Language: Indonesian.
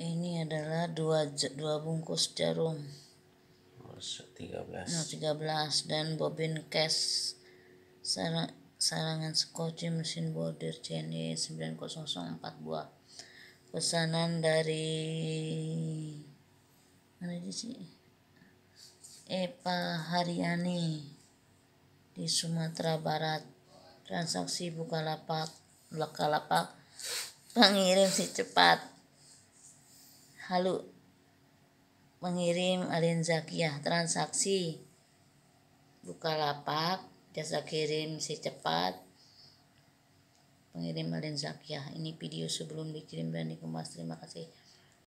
ini adalah dua dua bungkus jarum 13 no, 13 dan bobin case sarang, sarangan skoci mesin bordir CNE empat buah pesanan dari mana sih Epa Haryani di Sumatera Barat transaksi Bukalapak lapak pengirim si cepat Halu mengirim alin zakiah transaksi buka lapak jasa kirim si cepat pengirim alin zakiah ini video sebelum dikirim dan dikemas terima kasih